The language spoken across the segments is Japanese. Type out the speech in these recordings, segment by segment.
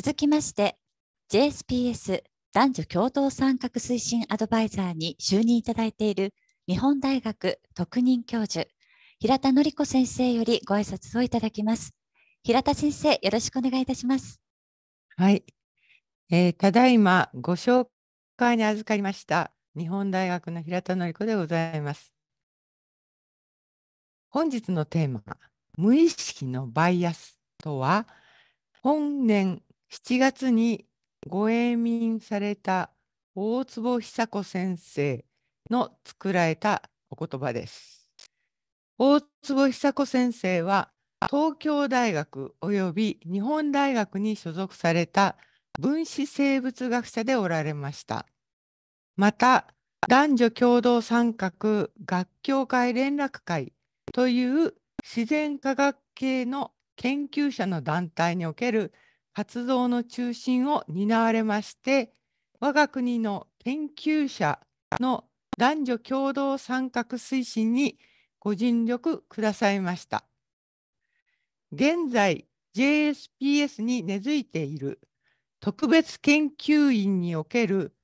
続きまして JSPS 男女共同参画推進アドバイザーに就任いただいている日本大学特任教授平田紀子先生よりご挨拶をいただきます平田先生よろしくお願いいたしますはい、えー、ただいまご紹介に預かりました日本大学の平田紀子でございます本日のテーマ無意識のバイアスとは本年7月にご永眠された大坪久子先生の作られたお言葉です。大坪久子先生は東京大学及び日本大学に所属された分子生物学者でおられました。また男女共同参画学協会連絡会という自然科学系の研究者の団体における活動の中心を担われまして我が国の研究者の男女共同参画推進にご尽力くださいました。現在 JSPS に根付いている特別研究員における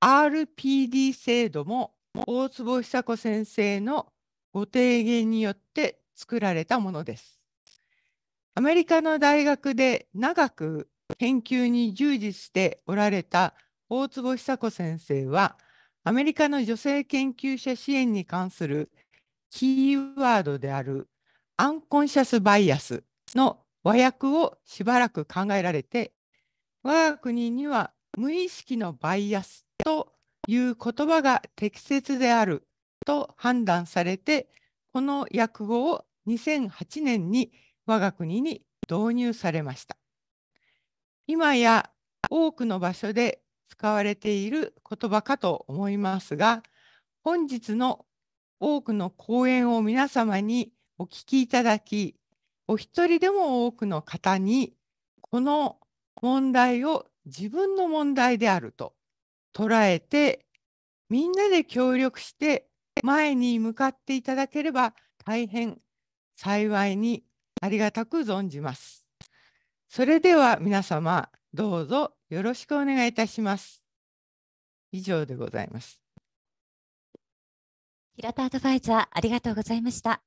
RPD 制度も大坪久子先生のご提言によって作られたものです。アメリカの大学で長く研究に従事しておられた大坪久子先生は、アメリカの女性研究者支援に関するキーワードであるアンコンシャスバイアスの和訳をしばらく考えられて、我が国には無意識のバイアスという言葉が適切であると判断されて、この訳語を2008年に我が国に導入されました。今や多くの場所で使われている言葉かと思いますが本日の多くの講演を皆様にお聞きいただきお一人でも多くの方にこの問題を自分の問題であると捉えてみんなで協力して前に向かっていただければ大変幸いにありがたく存じます。それでは皆様、どうぞよろしくお願いいたします。以上でございます。平田アドバイザー、ありがとうございました。